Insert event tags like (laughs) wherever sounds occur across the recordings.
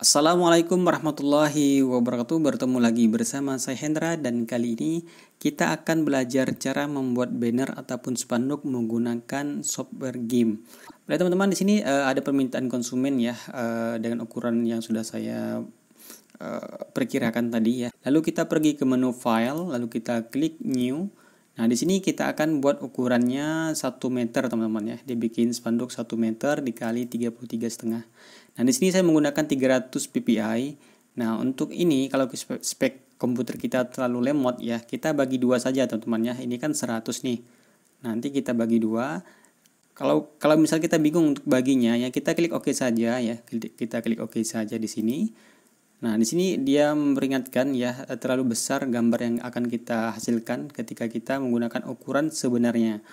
Assalamualaikum warahmatullahi wabarakatuh Bertemu lagi bersama saya Hendra Dan kali ini kita akan belajar cara membuat banner ataupun spanduk menggunakan software game Baik teman-teman di sini uh, ada permintaan konsumen ya uh, Dengan ukuran yang sudah saya uh, perkirakan tadi ya Lalu kita pergi ke menu file Lalu kita klik new Nah, di sini kita akan buat ukurannya 1 meter, teman-teman ya. Dibikin spanduk 1 meter dikali 33 setengah. Nah, di sini saya menggunakan 300 ppi. Nah, untuk ini kalau spek komputer kita terlalu lemot ya, kita bagi dua saja teman-teman ya. Ini kan 100 nih. Nanti kita bagi dua. Kalau kalau misal kita bingung untuk baginya ya, kita klik OK saja ya. Kita klik OK saja di sini. Nah, di sini dia memperingatkan ya terlalu besar gambar yang akan kita hasilkan ketika kita menggunakan ukuran sebenarnya.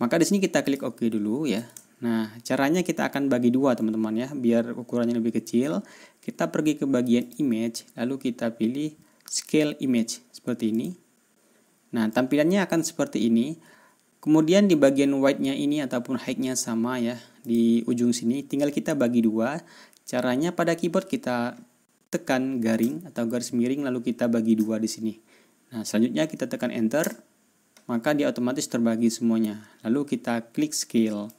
Maka di sini kita klik OK dulu ya. Nah, caranya kita akan bagi dua teman-teman ya, biar ukurannya lebih kecil. Kita pergi ke bagian image, lalu kita pilih scale image seperti ini. Nah, tampilannya akan seperti ini. Kemudian di bagian white nya ini ataupun height-nya sama ya, di ujung sini tinggal kita bagi dua. Caranya pada keyboard kita tekan garing atau garis miring lalu kita bagi dua di sini. Nah, selanjutnya kita tekan enter, maka dia otomatis terbagi semuanya. Lalu kita klik scale.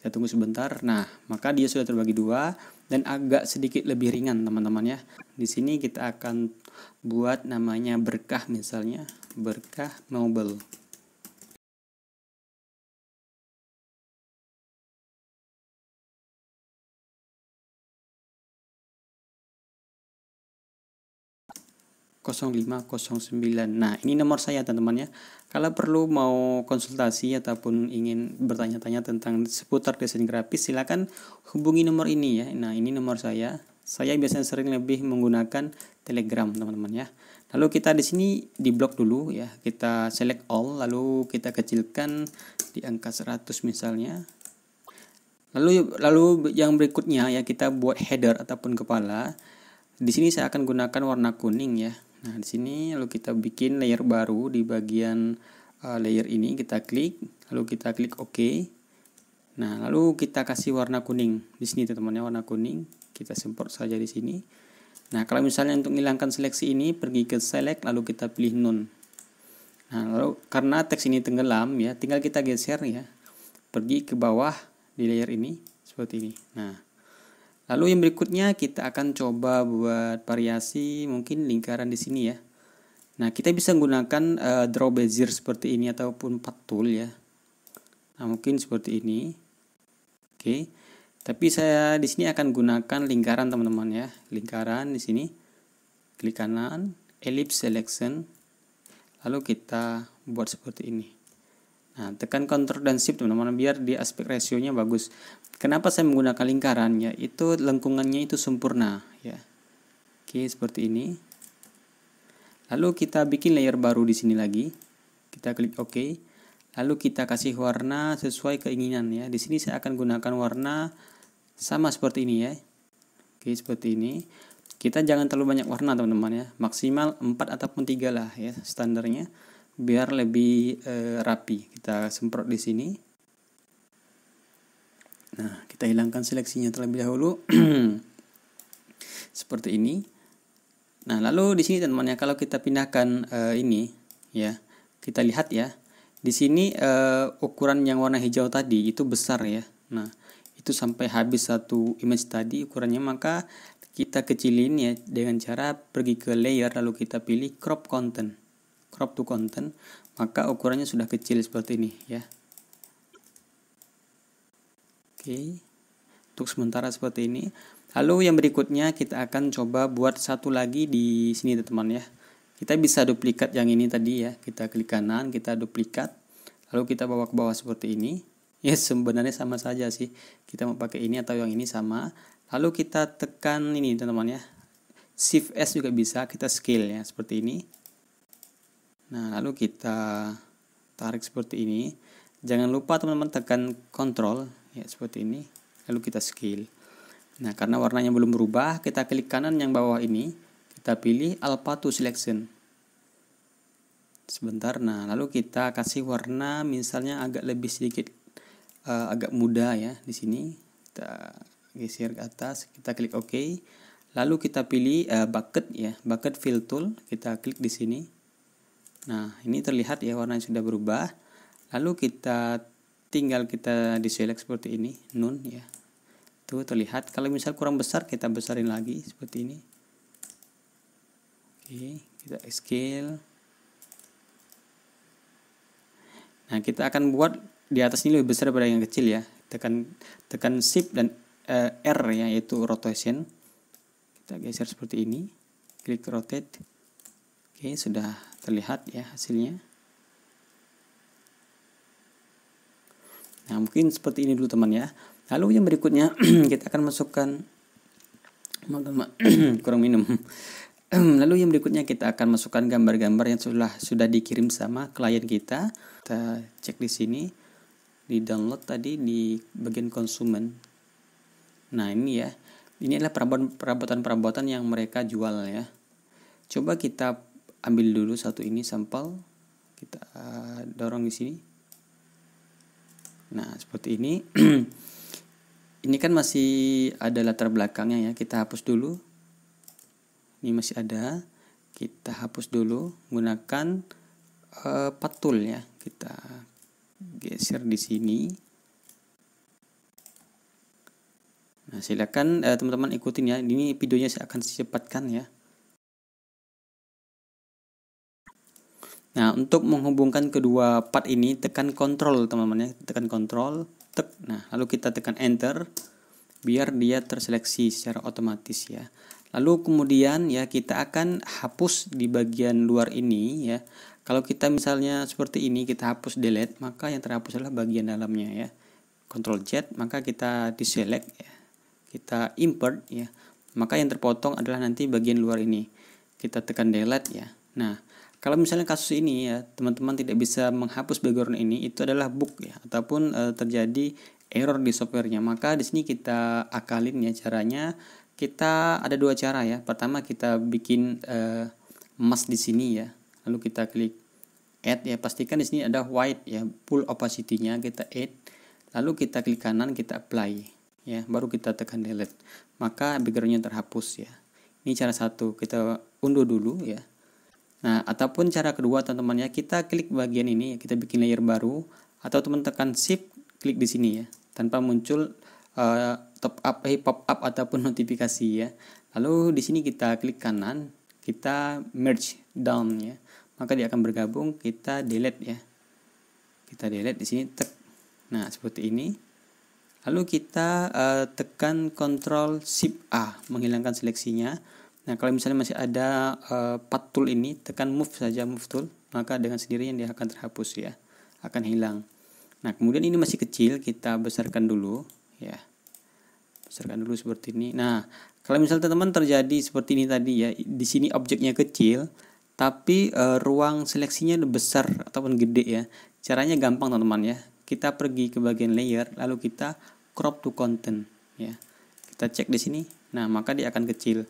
Kita tunggu sebentar. Nah, maka dia sudah terbagi dua dan agak sedikit lebih ringan teman-teman ya. Di sini kita akan buat namanya berkah misalnya berkah noble. 0509. Nah, ini nomor saya teman-teman ya. Kalau perlu mau konsultasi ataupun ingin bertanya-tanya tentang seputar desain grafis, silakan hubungi nomor ini ya. Nah, ini nomor saya. Saya biasanya sering lebih menggunakan Telegram, teman-teman ya. Lalu kita di sini di blok dulu ya. Kita select all, lalu kita kecilkan di angka 100 misalnya. Lalu lalu yang berikutnya ya kita buat header ataupun kepala. Di sini saya akan gunakan warna kuning ya. Nah, di sini lalu kita bikin layer baru di bagian uh, layer ini kita klik, lalu kita klik OK. Nah, lalu kita kasih warna kuning. Di sini teman-teman ya warna kuning, kita semprot saja di sini. Nah, kalau misalnya untuk menghilangkan seleksi ini pergi ke select lalu kita pilih none. Nah, lalu karena teks ini tenggelam ya, tinggal kita geser ya. Pergi ke bawah di layer ini seperti ini. Nah, Lalu yang berikutnya kita akan coba buat variasi mungkin lingkaran di sini ya. Nah, kita bisa menggunakan uh, eh, draw bezier seperti ini ataupun patul tool ya. Nah, mungkin seperti ini. Oke. Okay. Tapi saya di sini akan gunakan lingkaran teman-teman ya. Lingkaran di sini. Klik kanan, ellipse selection. Lalu kita buat seperti ini. Nah, tekan Ctrl dan Shift teman-teman biar di aspek rasionya bagus. Kenapa saya menggunakan lingkaran? ya? Itu lengkungannya itu sempurna ya. Oke, seperti ini. Lalu kita bikin layer baru di sini lagi. Kita klik OK. Lalu kita kasih warna sesuai keinginan ya. Di sini saya akan gunakan warna sama seperti ini ya. Oke, seperti ini. Kita jangan terlalu banyak warna teman-teman ya. Maksimal 4 ataupun 3 lah ya standarnya biar lebih e, rapi kita semprot di sini nah kita hilangkan seleksinya terlebih dahulu (clears throat) seperti ini nah lalu di sini teman-teman ya kalau kita pindahkan e, ini ya kita lihat ya di sini e, ukuran yang warna hijau tadi itu besar ya nah itu sampai habis satu image tadi ukurannya maka kita kecilin ya dengan cara pergi ke layer lalu kita pilih crop content crop to content maka ukurannya sudah kecil seperti ini ya oke untuk sementara seperti ini lalu yang berikutnya kita akan coba buat satu lagi di sini teman-teman ya kita bisa duplikat yang ini tadi ya kita klik kanan kita duplikat lalu kita bawa ke bawah seperti ini ya sebenarnya sama saja sih kita mau pakai ini atau yang ini sama lalu kita tekan ini teman-teman ya shift S juga bisa kita scale ya seperti ini Nah, lalu kita tarik seperti ini. Jangan lupa teman-teman tekan kontrol ya seperti ini. Lalu kita scale. Nah, karena warnanya belum berubah, kita klik kanan yang bawah ini, kita pilih alpha to selection. Sebentar. Nah, lalu kita kasih warna misalnya agak lebih sedikit uh, agak muda ya di sini. Kita geser ke atas, kita klik OK. Lalu kita pilih uh, bucket ya, bucket fill tool, kita klik di sini Nah, ini terlihat ya warnanya sudah berubah. Lalu kita tinggal kita diselect seperti ini, nun ya. Tuh terlihat kalau misal kurang besar kita besarin lagi seperti ini. Oke, kita scale. Nah, kita akan buat di atas ini lebih besar daripada yang kecil ya. Tekan tekan shift dan uh, R ya yaitu rotation kita geser seperti ini klik rotate oke sudah terlihat ya hasilnya nah mungkin seperti ini dulu teman ya lalu yang berikutnya (clears throat) kita akan masukkan (clears throat) kurang minum (clears throat) lalu yang berikutnya kita akan masukkan gambar-gambar yang sudah sudah dikirim sama klien kita kita cek di sini di download tadi di bagian konsumen nah ini ya ini adalah perabotan perabotan perabotan yang mereka jual ya coba kita ambil dulu satu ini sampel kita eh, dorong di sini nah seperti ini (clears throat) ini kan masih ada latar belakangnya ya kita hapus dulu ini masih ada kita hapus dulu gunakan uh, eh, patul ya kita geser di sini nah silakan eh, teman-teman uh, ikutin ya ini videonya saya akan secepatkan ya Nah, untuk menghubungkan kedua part ini, tekan control teman-teman ya. Tekan control tek. Nah, lalu kita tekan Enter biar dia terseleksi secara otomatis ya. Lalu kemudian ya kita akan hapus di bagian luar ini ya. Kalau kita misalnya seperti ini kita hapus delete, maka yang terhapus adalah bagian dalamnya ya. control Z, maka kita diselect ya. Kita import ya. Maka yang terpotong adalah nanti bagian luar ini. Kita tekan delete ya. Nah, kalau misalnya kasus ini ya teman-teman tidak bisa menghapus background ini itu adalah bug ya ataupun e, terjadi error di softwarenya. Maka di sini kita akalin ya caranya. Kita ada dua cara ya. Pertama kita bikin e, eh, mask di sini ya. Lalu kita klik add ya. Pastikan di sini ada white ya. Full opacity-nya kita add. Lalu kita klik kanan kita apply ya. Baru kita tekan delete. Maka backgroundnya terhapus ya. Ini cara satu. Kita unduh dulu ya Nah, ataupun cara kedua teman-teman ya, kita klik bagian ini, kita bikin layer baru atau teman tekan shift klik di sini ya, tanpa muncul uh, top up eh pop up ataupun (laughs) notifikasi ya. Lalu di sini kita klik kanan, kita merge down ya. Maka dia akan bergabung, kita delete ya. Kita delete di sini tek. Nah, seperti ini. Lalu kita uh, tekan Ctrl Shift A menghilangkan seleksinya Nah, kalau misalnya masih ada uh, eh, path tool ini, tekan move saja move tool, maka dengan sendirinya dia akan terhapus ya, akan hilang. Nah, kemudian ini masih kecil, kita besarkan dulu ya. Besarkan dulu seperti ini. Nah, kalau misalnya teman-teman terjadi seperti ini tadi ya, di sini objeknya kecil, tapi uh, ruang seleksinya besar ataupun gede ya. Caranya gampang teman-teman ya. Kita pergi ke bagian layer, lalu kita crop to content ya. Kita cek di sini. Nah, maka dia akan kecil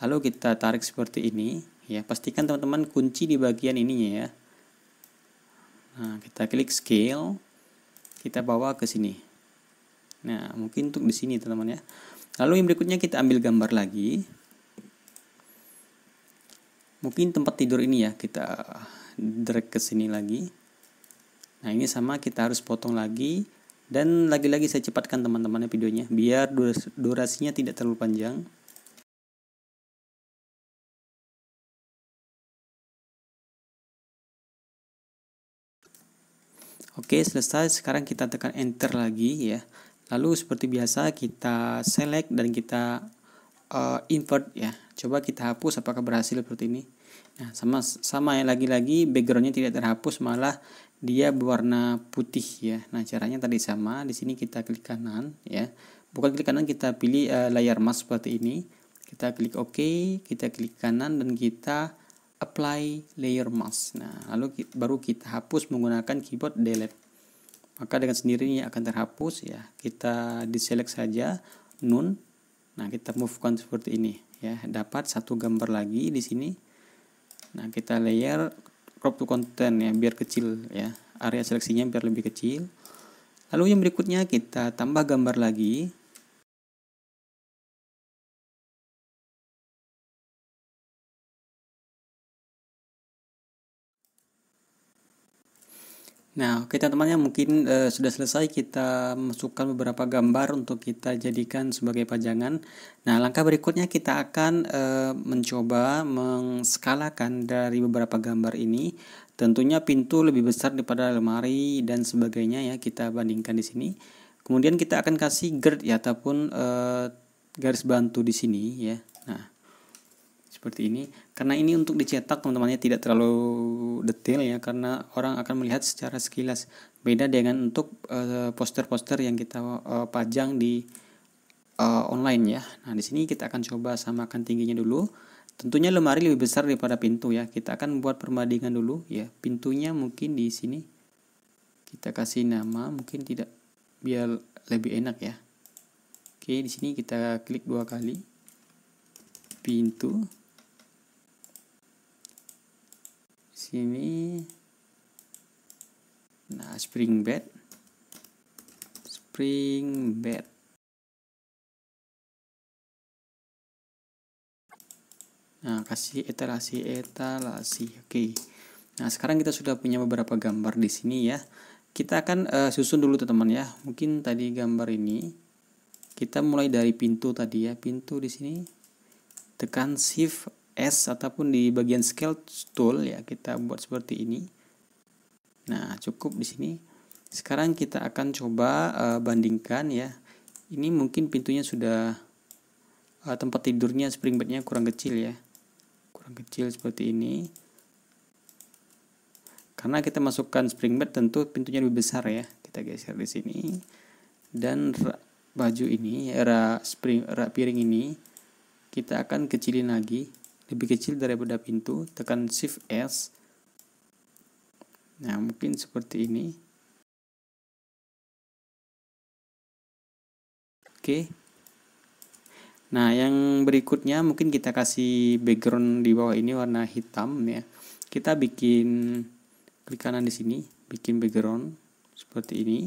lalu kita tarik seperti ini ya pastikan teman-teman kunci di bagian ininya ya nah kita klik scale kita bawa ke sini nah mungkin untuk di sini teman-teman ya lalu yang berikutnya kita ambil gambar lagi mungkin tempat tidur ini ya kita drag ke sini lagi nah ini sama kita harus potong lagi dan lagi-lagi saya cepatkan teman-teman ya, videonya biar durasinya tidak terlalu panjang Oke, selesai. Sekarang kita tekan enter lagi ya. Lalu seperti biasa kita select dan kita uh, invert ya. Coba kita hapus apakah berhasil seperti ini. Nah, sama sama ya lagi-lagi backgroundnya tidak terhapus malah dia berwarna putih ya. Nah, caranya tadi sama. Di sini kita klik kanan ya. Bukan klik kanan kita pilih uh, layar mask seperti ini. Kita klik OK, kita klik kanan dan kita apply layer mask. Nah, lalu kita, baru kita hapus menggunakan keyboard delete. Maka dengan sendirinya akan terhapus ya. Kita diselect saja nun. Nah, kita move kan seperti ini ya. Dapat satu gambar lagi di sini. Nah, kita layer crop to content ya biar kecil ya. Area seleksinya biar lebih kecil. Lalu yang berikutnya kita tambah gambar lagi Nah, oke teman-teman mungkin e, sudah selesai kita masukkan beberapa gambar untuk kita jadikan sebagai pajangan. Nah, langkah berikutnya kita akan e, mencoba mengskalakan dari beberapa gambar ini. Tentunya pintu lebih besar daripada lemari dan sebagainya ya kita bandingkan di sini. Kemudian kita akan kasih grid ya ataupun e, garis bantu di sini ya. Nah, seperti ini karena ini untuk dicetak teman-temannya tidak terlalu detail ya karena orang akan melihat secara sekilas beda dengan untuk poster eh, poster-poster yang kita uh, pajang di uh, online ya nah di sini kita akan coba samakan tingginya dulu tentunya lemari lebih besar daripada pintu ya kita akan buat perbandingan dulu ya pintunya mungkin di sini kita kasih nama mungkin tidak biar lebih enak ya oke di sini kita klik dua kali pintu sini nah spring bed spring bed nah kasih etalasi etalasi oke okay. nah sekarang kita sudah punya beberapa gambar di sini ya kita akan uh, susun dulu teman-teman ya mungkin tadi gambar ini kita mulai dari pintu tadi ya pintu di sini tekan shift S ataupun di bagian scale tool ya kita buat seperti ini. Nah, cukup di sini. Sekarang kita akan coba uh, bandingkan ya. Ini mungkin pintunya sudah uh, tempat tidurnya spring bednya kurang kecil ya. Kurang kecil seperti ini. Karena kita masukkan spring bed tentu pintunya lebih besar ya. Kita geser di sini. Dan baju ini, era eh, spring rak piring ini kita akan kecilin lagi lebih kecil daripada pintu, tekan Shift S. Nah, mungkin seperti ini. Oke. Nah, yang berikutnya mungkin kita kasih background di bawah ini warna hitam ya. Kita bikin klik kanan di sini, bikin background seperti ini.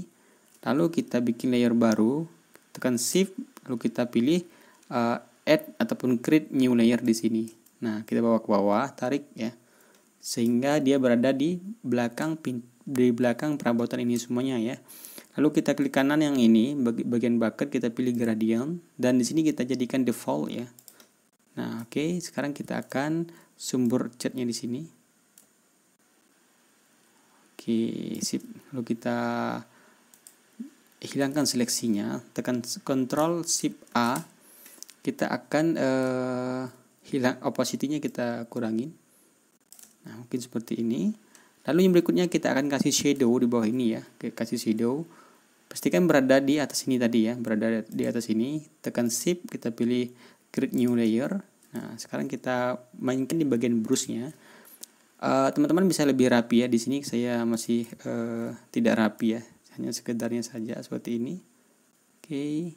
Lalu kita bikin layer baru, tekan Shift, lalu kita pilih uh, add ataupun create new layer di sini. Nah, kita bawa ke bawah, tarik ya. Sehingga dia berada di belakang di belakang perabotan ini semuanya ya. Lalu kita klik kanan yang ini, bagian bucket kita pilih gradient dan di sini kita jadikan default ya. Nah, oke, okay, sekarang kita akan sumber catnya di sini. Oke, okay, sip. Lalu kita hilangkan seleksinya, tekan Ctrl Shift A. Kita akan uh, hilang opacity-nya kita kurangin nah mungkin seperti ini lalu yang berikutnya kita akan kasih shadow di bawah ini ya kasih shadow pastikan berada di atas ini tadi ya berada di atas ini tekan shift kita pilih create new layer nah sekarang kita mainkan di bagian brushnya eh, teman-teman uh, bisa lebih rapi ya di sini saya masih uh, tidak rapi ya hanya sekedarnya saja seperti ini oke okay.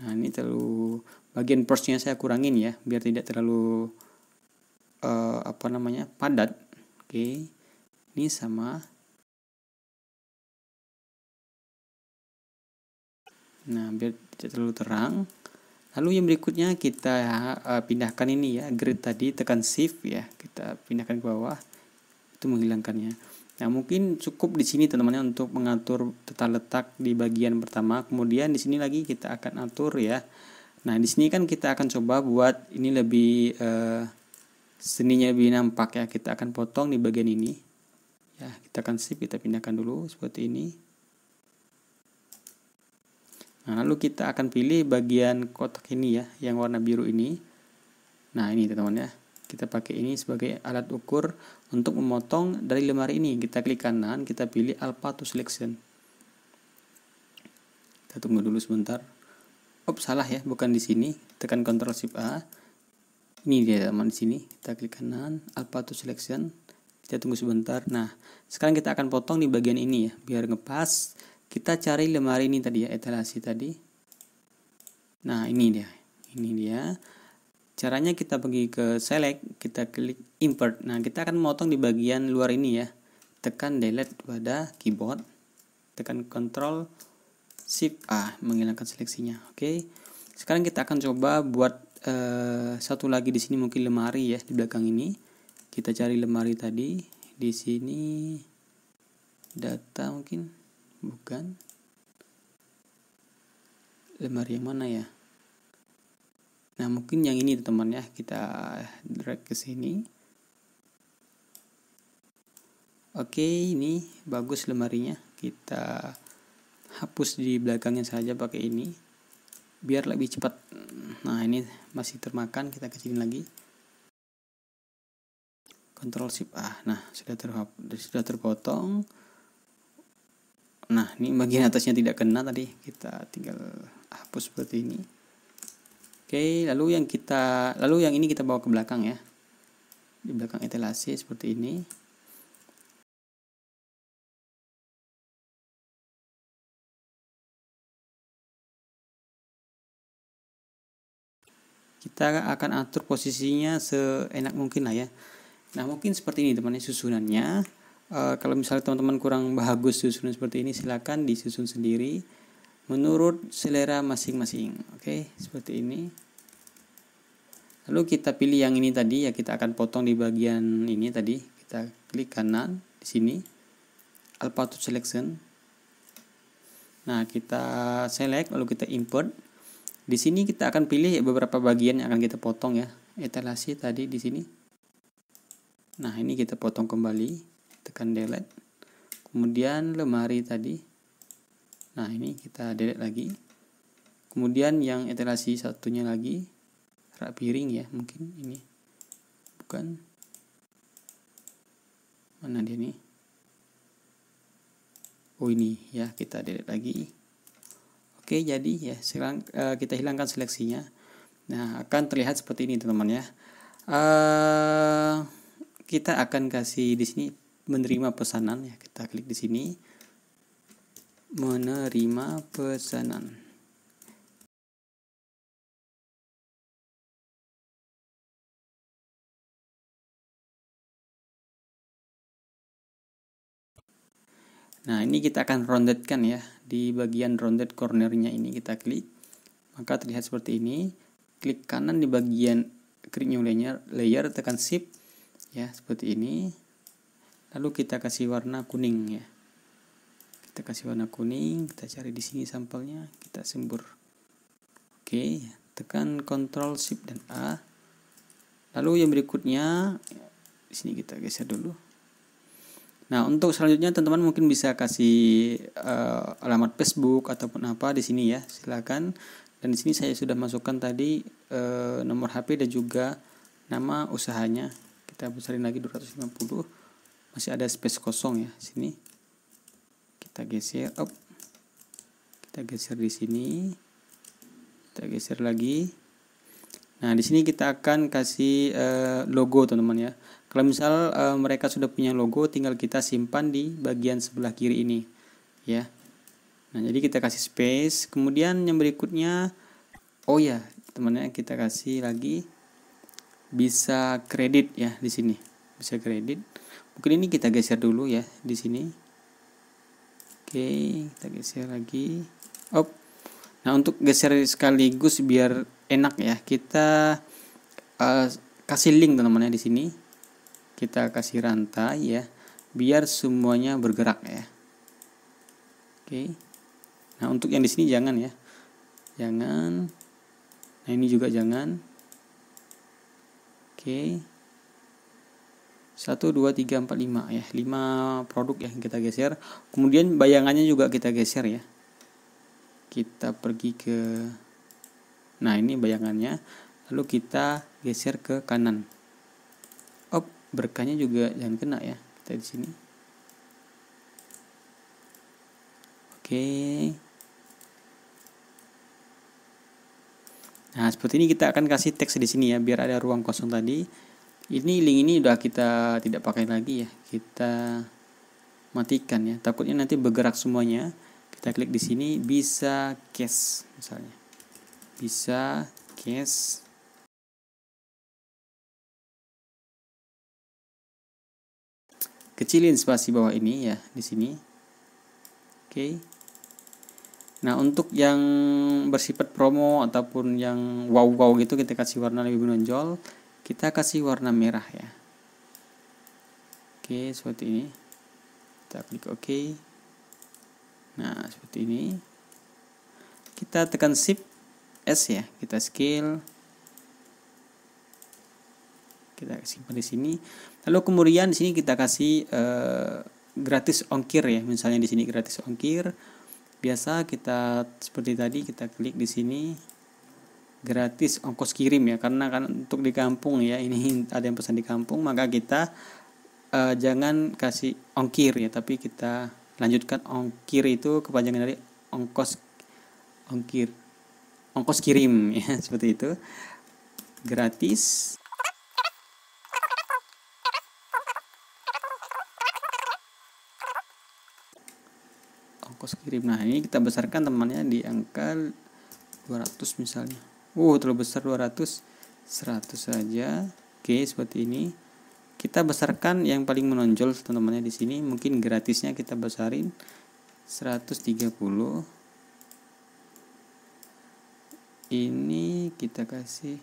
Nah ini terlalu bagian porsinya saya kurangin ya biar tidak terlalu uh, apa namanya padat. Oke, ini sama. Nah biar tidak terlalu terang. Lalu yang berikutnya kita uh, pindahkan ini ya grid tadi tekan shift ya kita pindahkan ke bawah itu menghilangkannya. Nah, mungkin cukup di sini teman-teman ya, untuk mengatur tata letak di bagian pertama. Kemudian di sini lagi kita akan atur ya. Nah, di sini kan kita akan coba buat ini lebih eh, seninya lebih nampak ya. Kita akan potong di bagian ini. Ya, kita akan sip, kita pindahkan dulu seperti ini. Nah, lalu kita akan pilih bagian kotak ini ya, yang warna biru ini. Nah, ini teman-teman ya kita pakai ini sebagai alat ukur untuk memotong dari lemari ini kita klik kanan kita pilih alpha to selection kita tunggu dulu sebentar op salah ya bukan di sini tekan ctrl shift a ini dia teman di sini kita klik kanan alpha to selection kita tunggu sebentar nah sekarang kita akan potong di bagian ini ya biar ngepas kita cari lemari ini tadi ya etalasi tadi nah ini dia ini dia Caranya kita pergi ke select, kita klik import. Nah, kita akan memotong di bagian luar ini ya. Tekan delete pada keyboard. Tekan control shift A menghilangkan seleksinya. Oke. Okay. Sekarang kita akan coba buat uh, satu lagi di sini mungkin lemari ya di belakang ini. Kita cari lemari tadi di sini data mungkin bukan lemari yang mana ya? Nah, mungkin yang ini teman ya, kita drag ke sini. Oke, ini bagus lemarinya. Kita hapus di belakangnya saja pakai ini. Biar lebih cepat. Nah, ini masih termakan, kita kecilin lagi. control Shift A. Ah, nah, sudah terhapus sudah terpotong. Nah, ini bagian atasnya tidak kena tadi. Kita tinggal hapus seperti ini. Oke, lalu yang kita lalu yang ini kita bawa ke belakang ya. Di belakang etalase seperti ini. Kita akan atur posisinya seenak mungkin lah ya. Nah, mungkin seperti ini teman-teman ya, susunannya. E, kalau misalnya teman-teman kurang bagus susunan seperti ini, silakan disusun sendiri menurut selera masing-masing. Oke, seperti ini. Lalu kita pilih yang ini tadi ya, kita akan potong di bagian ini tadi. Kita klik kanan di sini. Alpha to selection. Nah, kita select lalu kita import. Di sini kita akan pilih beberapa bagian yang akan kita potong ya. Etalasi tadi di sini. Nah, ini kita potong kembali. Tekan delete. Kemudian lemari tadi nah ini kita delete lagi kemudian yang iterasi satunya lagi rak piring ya mungkin ini bukan mana dia nih oh ini ya kita delete lagi oke jadi ya sekarang uh, kita hilangkan seleksinya nah akan terlihat seperti ini teman-teman ya uh, kita akan kasih di sini menerima pesanan ya kita klik di sini menerima pesanan. Nah, ini kita akan kan ya. Di bagian rounded cornernya ini kita klik. Maka terlihat seperti ini. Klik kanan di bagian create new layer, layer tekan shift ya seperti ini. Lalu kita kasih warna kuning ya kita kasih warna kuning kita cari di sini sampelnya kita sembur oke tekan Ctrl Shift dan A lalu yang berikutnya di sini kita geser dulu nah untuk selanjutnya teman-teman mungkin bisa kasih uh, alamat Facebook ataupun apa di sini ya silakan dan di sini saya sudah masukkan tadi uh, nomor HP dan juga nama usahanya kita besarin lagi 250 masih ada space kosong ya sini kita geser up kita geser di sini kita geser lagi nah di sini kita akan kasih eh, logo teman-teman ya kalau misal eh, mereka sudah punya logo tinggal kita simpan di bagian sebelah kiri ini ya nah jadi kita kasih space kemudian yang berikutnya oh iya, ya teman-teman kita kasih lagi bisa kredit ya di sini bisa kredit mungkin ini kita geser dulu ya di sini Oke, kita geser lagi. Op. Nah, untuk geser sekaligus biar enak ya, kita uh, kasih link teman-teman ya di sini. Kita kasih rantai ya, biar semuanya bergerak ya. Oke. Nah, untuk yang di sini jangan ya. Jangan. Nah, ini juga jangan. Oke. 1, 2, 3, 4, 5 ya 5 produk yang kita geser kemudian bayangannya juga kita geser ya kita pergi ke nah ini bayangannya lalu kita geser ke kanan op berkahnya juga jangan kena ya kita di sini oke nah seperti ini kita akan kasih teks di sini ya biar ada ruang kosong tadi ini link ini udah kita tidak pakai lagi ya kita matikan ya takutnya nanti bergerak semuanya kita klik di sini bisa case misalnya bisa case kecilin spasi bawah ini ya di sini oke nah untuk yang bersifat promo ataupun yang wow wow gitu kita kasih warna lebih menonjol kita kasih warna merah ya oke seperti ini kita klik ok nah seperti ini kita tekan shift S ya kita scale kita simpan di sini lalu kemudian di sini kita kasih e, gratis ongkir ya misalnya di sini gratis ongkir biasa kita seperti tadi kita klik di sini gratis ongkos kirim ya karena kan untuk di kampung ya ini (laughs) ada yang pesan di kampung maka kita uh, jangan kasih ongkir ya tapi kita lanjutkan ongkir itu kepanjangan dari ongkos ongkir ongkos kirim (laughs) ya seperti itu gratis ongkos kirim nah ini kita besarkan temannya di angka 200 misalnya uh terlalu besar 200 100 saja oke seperti ini kita besarkan yang paling menonjol teman-temannya di sini mungkin gratisnya kita besarin 130 ini kita kasih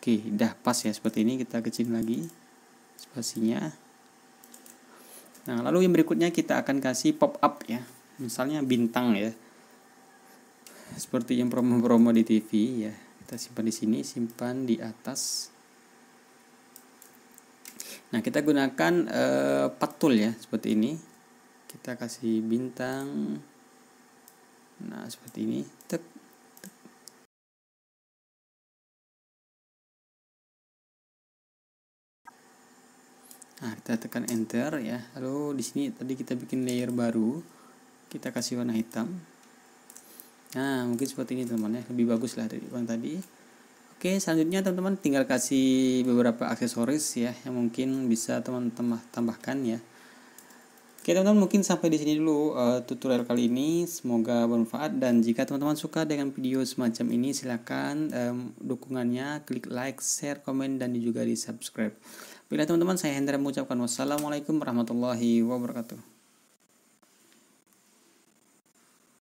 oke dah pas ya seperti ini kita kecil lagi spasinya nah lalu yang berikutnya kita akan kasih pop up ya misalnya bintang ya seperti yang promo-promo di TV ya kita simpan di sini simpan di atas nah kita gunakan eh, patul ya seperti ini kita kasih bintang nah seperti ini tek Nah, kita tekan enter ya. Lalu di sini tadi kita bikin layer baru. Kita kasih warna hitam. Nah, mungkin seperti ini teman-teman ya, lebih bagus lah dari yang tadi. Oke, selanjutnya teman-teman tinggal kasih beberapa aksesoris ya yang mungkin bisa teman-teman tambahkan ya. Oke teman-teman mungkin sampai di sini dulu uh, tutorial kali ini semoga bermanfaat dan jika teman-teman suka dengan video semacam ini silahkan um, dukungannya klik like, share, komen dan juga di subscribe. Bila teman-teman saya Hendra mengucapkan wassalamualaikum warahmatullahi wabarakatuh.